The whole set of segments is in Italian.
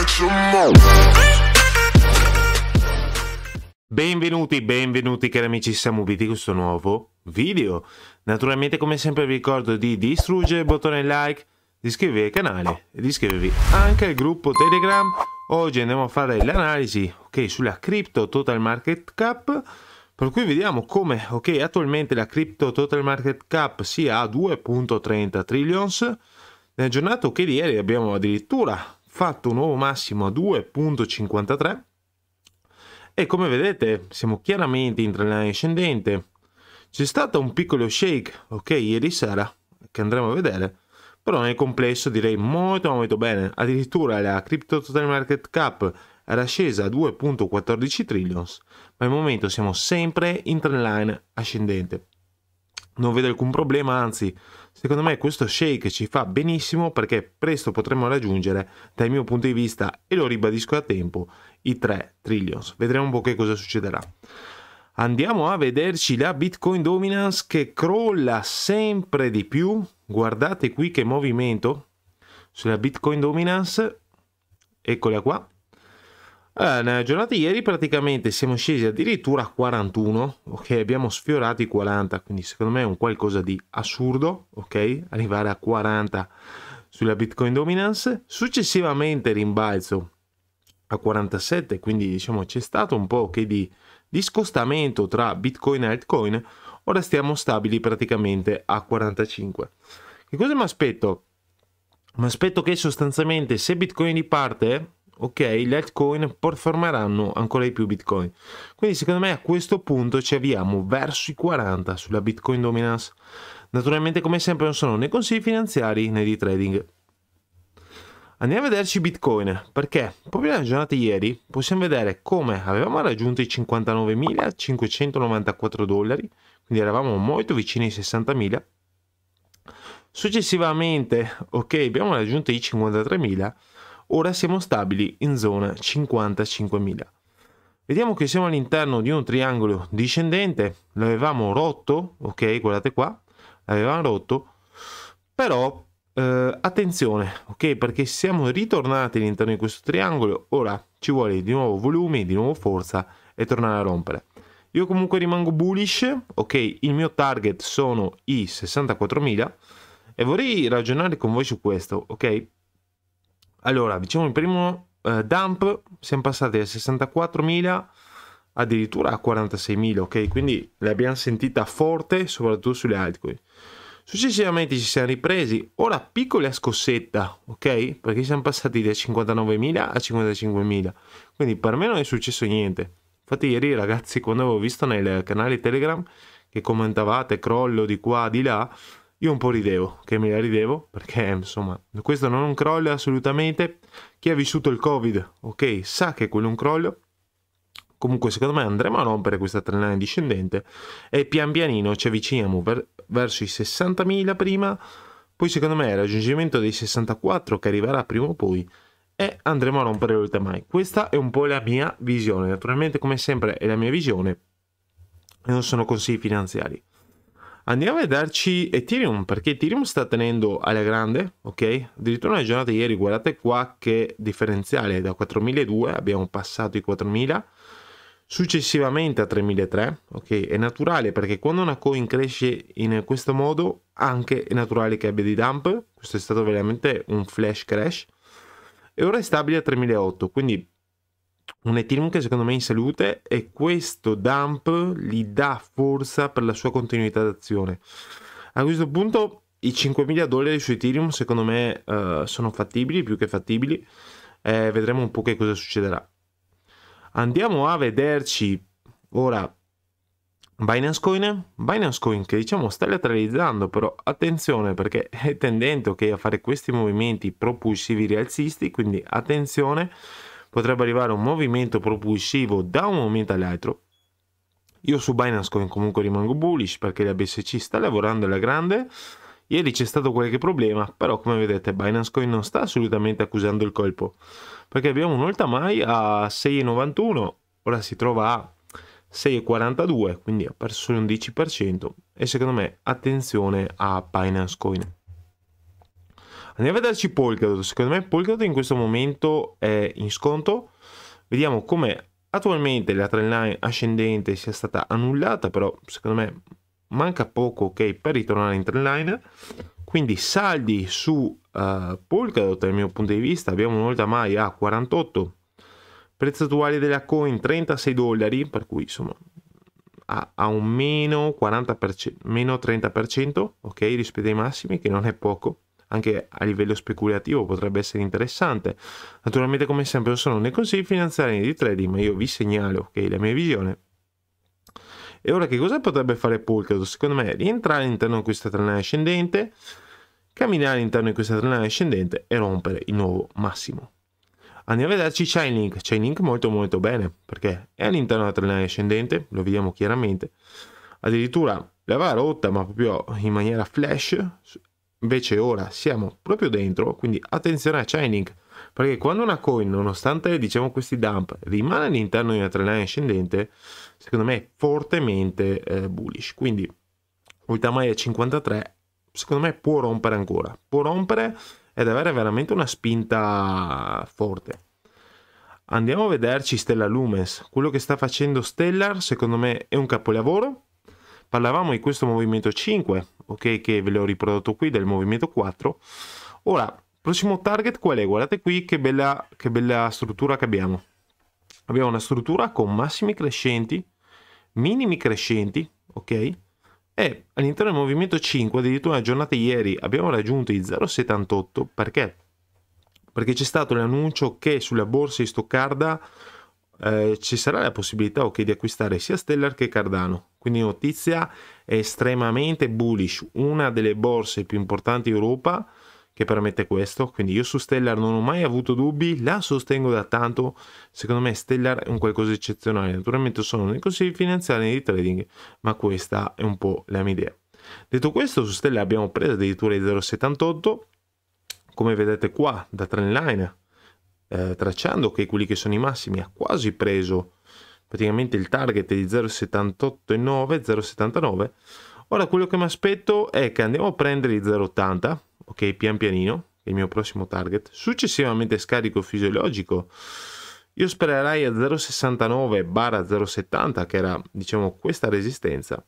catch 'em all. Benvenuti, benvenuti cari amici, siamo qui di questo nuovo video. Naturalmente come sempre vi ricordo di distruggere il bottone like, di iscrivervi al canale e di iscrivervi anche al gruppo Telegram. Oggi andiamo a fare l'analisi okay, sulla Crypto Total Market Cap, per cui vediamo come okay, attualmente la Crypto Total Market Cap sia a 2.30 trillions. Nella giornata che okay, ieri abbiamo addirittura fatto un nuovo massimo a 2.53 e come vedete siamo chiaramente in trend ascendente. C'è stato un piccolo shake, ok, ieri sera, che andremo a vedere, però nel complesso direi molto molto bene. Addirittura la Crypto Total Market Cap era scesa a 2.14 trillions, ma al momento siamo sempre in trend line ascendente non vedo alcun problema, anzi, secondo me questo shake ci fa benissimo perché presto potremo raggiungere, dal mio punto di vista, e lo ribadisco a tempo, i 3 trillions. Vedremo un po' che cosa succederà. Andiamo a vederci la Bitcoin Dominance che crolla sempre di più. Guardate qui che movimento sulla Bitcoin Dominance. Eccola qua. Eh, nella giornata di ieri praticamente siamo scesi addirittura a 41, ok? Abbiamo sfiorato i 40, quindi secondo me è un qualcosa di assurdo, ok? Arrivare a 40 sulla Bitcoin Dominance, successivamente rimbalzo a 47, quindi diciamo c'è stato un po' che di, di scostamento tra Bitcoin e altcoin, ora stiamo stabili praticamente a 45. Che cosa mi aspetto? Mi aspetto che sostanzialmente se Bitcoin riparte ok, le altcoin performeranno ancora di più Bitcoin. Quindi secondo me a questo punto ci avviamo verso i 40 sulla Bitcoin Dominance. Naturalmente come sempre non sono né consigli finanziari né di trading. Andiamo a vederci Bitcoin, perché proprio nella giornata di ieri possiamo vedere come avevamo raggiunto i 59.594 dollari, quindi eravamo molto vicini ai 60.000. Successivamente, ok, abbiamo raggiunto i 53.000 Ora siamo stabili in zona 55.000. Vediamo che siamo all'interno di un triangolo discendente, l'avevamo rotto, ok, guardate qua, l'avevamo rotto, però eh, attenzione, ok, perché siamo ritornati all'interno di questo triangolo, ora ci vuole di nuovo volume, di nuovo forza e tornare a rompere. Io comunque rimango bullish, ok, il mio target sono i 64.000 e vorrei ragionare con voi su questo, ok? Allora, diciamo il primo eh, dump siamo passati da 64.000 addirittura a 46.000, ok? Quindi l'abbiamo sentita forte soprattutto sulle altcoin. Successivamente ci siamo ripresi, ora piccola scossetta, ok? Perché siamo passati da 59.000 a 55.000, quindi per me non è successo niente. Infatti ieri ragazzi quando avevo visto nel canale Telegram che commentavate crollo di qua, di là, io un po' ridevo, che me la ridevo, perché insomma, questo non è un crollo assolutamente. Chi ha vissuto il Covid, ok, sa che quello è un crollo. Comunque secondo me andremo a rompere questa trenale discendente e pian pianino ci avviciniamo per, verso i 60.000 prima, poi secondo me il raggiungimento dei 64 che arriverà prima o poi e andremo a rompere mai. Questa è un po' la mia visione, naturalmente come sempre è la mia visione e non sono consigli finanziari. Andiamo a vederci Ethereum perché Ethereum sta tenendo alla grande, ok? Addirittura nella giornata di ieri, guardate qua che differenziale, da 4002 abbiamo passato i 4.000, successivamente a 3003 ok? È naturale perché quando una coin cresce in questo modo, anche è naturale che abbia di dump, questo è stato veramente un flash crash, e ora è stabile a 3008 quindi un Ethereum che secondo me è in salute e questo dump gli dà forza per la sua continuità d'azione. A questo punto i 5.000 dollari su Ethereum secondo me uh, sono fattibili, più che fattibili, eh, vedremo un po' che cosa succederà. Andiamo a vederci ora Binance Coin, Binance Coin che diciamo sta lateralizzando, però attenzione perché è tendente okay, a fare questi movimenti propulsivi rialzisti, quindi attenzione potrebbe arrivare un movimento propulsivo da un momento all'altro. Io su Binance Coin comunque rimango bullish perché la BSC sta lavorando alla grande. Ieri c'è stato qualche problema, però come vedete Binance Coin non sta assolutamente accusando il colpo, perché abbiamo un mai a 6,91, ora si trova a 6,42, quindi ha perso solo un 10% e secondo me attenzione a Binance Coin. Andiamo a vederci Polkadot. Secondo me Polkadot in questo momento è in sconto. Vediamo come attualmente la trend line ascendente sia stata annullata, però secondo me manca poco ok, per ritornare in trend line. Quindi saldi su uh, eh, Polkadot dal mio punto di vista. Abbiamo un'olda mai a 48. Prezzo attuale della coin 36 dollari, per cui insomma ha un meno, 40%, meno 30% ok, rispetto ai massimi, che non è poco anche a livello speculativo potrebbe essere interessante. Naturalmente come sempre non sono né consigli finanziari né di trading, ma io vi segnalo okay, la mia visione e ora che cosa potrebbe fare Polkadot? Secondo me rientrare all'interno di questa tranella ascendente, camminare all'interno di questa tranella ascendente e rompere il nuovo massimo. Andiamo a vederci Chainlink, Chainlink molto molto bene, perché è all'interno della tranella ascendente, lo vediamo chiaramente, addirittura l'aveva rotta ma proprio in maniera flash Invece ora siamo proprio dentro, quindi attenzione a chaining perché quando una coin, nonostante diciamo questi dump, rimane all'interno di una trend trendline ascendente, secondo me è fortemente eh, bullish. Quindi Uitamai a 53, secondo me può rompere ancora, può rompere ed avere veramente una spinta forte. Andiamo a vederci Stella Lumens, quello che sta facendo Stellar secondo me è un capolavoro, parlavamo di questo movimento 5, ok, che ve l'ho riprodotto qui, del movimento 4. Ora, prossimo target qual è? Guardate qui che bella, che bella struttura che abbiamo. Abbiamo una struttura con massimi crescenti, minimi crescenti, ok? E all'interno del movimento 5, addirittura nella giornata ieri, abbiamo raggiunto i 0,78, perché? Perché c'è stato l'annuncio che sulla borsa di Stoccarda eh, ci sarà la possibilità okay, di acquistare sia Stellar che Cardano. Quindi notizia estremamente bullish, una delle borse più importanti d'Europa che permette questo. Quindi io su Stellar non ho mai avuto dubbi, la sostengo da tanto. Secondo me Stellar è un qualcosa di eccezionale. Naturalmente sono nei consigli finanziari di trading, ma questa è un po' la mia idea. Detto questo, su Stellar abbiamo preso addirittura i 0,78. Come vedete qua, da trendline eh, tracciando che quelli che sono i massimi ha quasi preso praticamente il target di 0,78,9, 0,79. Ora quello che mi aspetto è che andiamo a prendere i 0,80, ok, pian pianino, il mio prossimo target. Successivamente scarico fisiologico. Io spererei a 0,69 0,70, che era diciamo questa resistenza,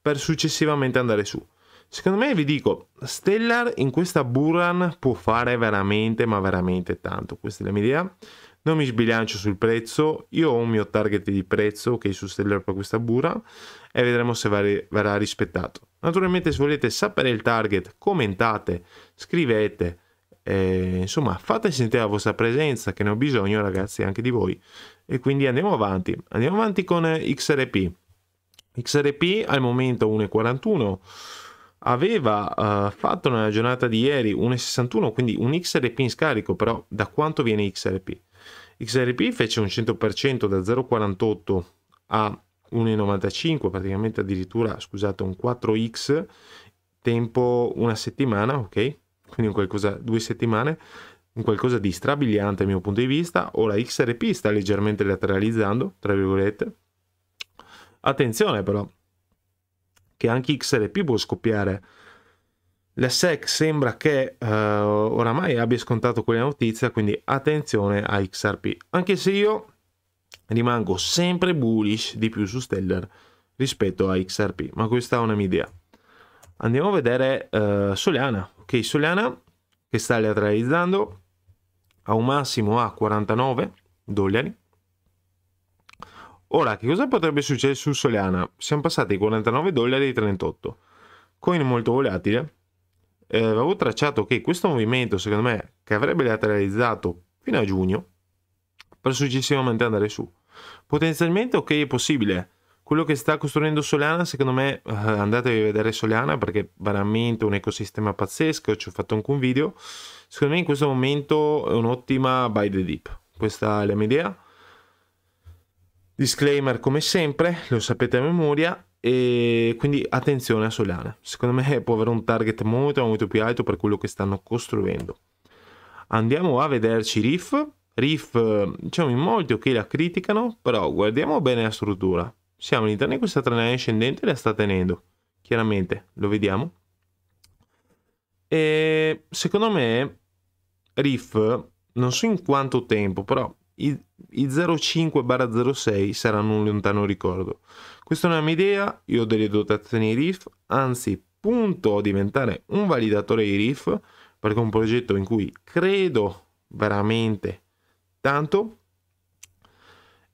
per successivamente andare su. Secondo me vi dico, Stellar in questa Buran può fare veramente, ma veramente tanto. Questa è la mia idea. Non mi sbilancio sul prezzo, io ho un mio target di prezzo che okay, su Stellar per questa Buran e vedremo se verrà rispettato. Naturalmente se volete sapere il target, commentate, scrivete, eh, insomma fate sentire la vostra presenza che ne ho bisogno ragazzi anche di voi. E quindi andiamo avanti, andiamo avanti con eh, XRP. XRP al momento 1,41 aveva uh, fatto nella giornata di ieri un 61, quindi un XRP in scarico, però da quanto viene XRP? XRP fece un 100% da 0,48 a 1,95, praticamente addirittura, scusate, un 4x, tempo una settimana, ok? Quindi qualcosa, due settimane, un qualcosa di strabiliante dal mio punto di vista. Ora XRP sta leggermente lateralizzando, tra virgolette. Attenzione però, che anche XRP può scoppiare. La SEC sembra che eh, oramai abbia scontato quella notizia, quindi attenzione a XRP. Anche se io rimango sempre bullish di più su Stellar rispetto a XRP, ma questa è una mia idea. Andiamo a vedere eh, Solana. Ok, Soliana che sta lateralizzando a un massimo a 49 dollari Ora, che cosa potrebbe succedere su Soleana? Siamo passati ai 49 dollari e 38. Coin molto volatile. Eh, avevo tracciato che questo movimento, secondo me, che avrebbe lateralizzato fino a giugno, per successivamente andare su. Potenzialmente ok è possibile. Quello che sta costruendo Solana, secondo me, eh, andatevi a vedere Solana perché veramente un ecosistema pazzesco, ci ho fatto anche un video. Secondo me in questo momento è un'ottima buy the dip. Questa è la mia idea Disclaimer come sempre, lo sapete a memoria, e quindi attenzione a Solana. Secondo me può avere un target molto molto più alto per quello che stanno costruendo. Andiamo a vederci Riff. Riff, eh, diciamo in molti che la criticano, però guardiamo bene la struttura. Siamo all'interno di questa trena ascendente la sta tenendo, chiaramente, lo vediamo. E secondo me Riff, non so in quanto tempo, però i, 05-06 saranno un lontano ricordo. Questa è una mia idea, io ho delle dotazioni RIF, anzi punto a diventare un validatore di RIF, perché è un progetto in cui credo veramente tanto.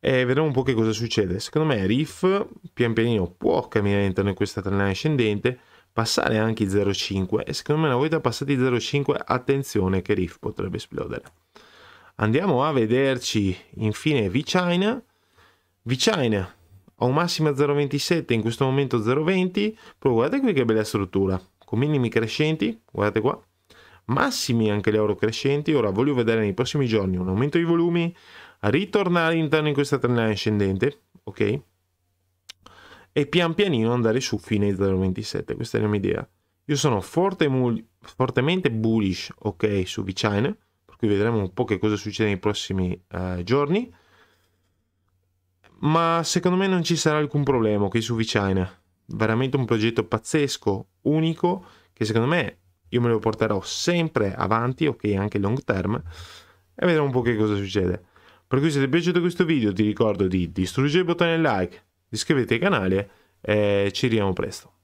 E vedremo un po' che cosa succede. Secondo me RIF pian pianino può camminare all'interno di questa trenata ascendente, passare anche i 0,5 e secondo me una volta passati i 0,5 attenzione che RIF potrebbe esplodere. Andiamo a vederci infine VChina. VChina ho un massimo a 0,27, in questo momento 0,20, poi guardate qui che bella struttura, con minimi crescenti, guardate qua, massimi anche gli euro crescenti, ora voglio vedere nei prossimi giorni un aumento di volumi, ritornare all'interno in questa trend line ascendente, ok? E pian pianino andare su fine 0,27, questa è la mia idea. Io sono forte, fortemente bullish, ok, su VChina qui vedremo un po' che cosa succede nei prossimi eh, giorni. Ma secondo me non ci sarà alcun problema qui su Vicina. Veramente un progetto pazzesco, unico, che secondo me io me lo porterò sempre avanti, ok, anche long term, e vedremo un po' che cosa succede. Per cui se ti è piaciuto questo video ti ricordo di distruggere il bottone like, iscriverti al canale e ci vediamo presto.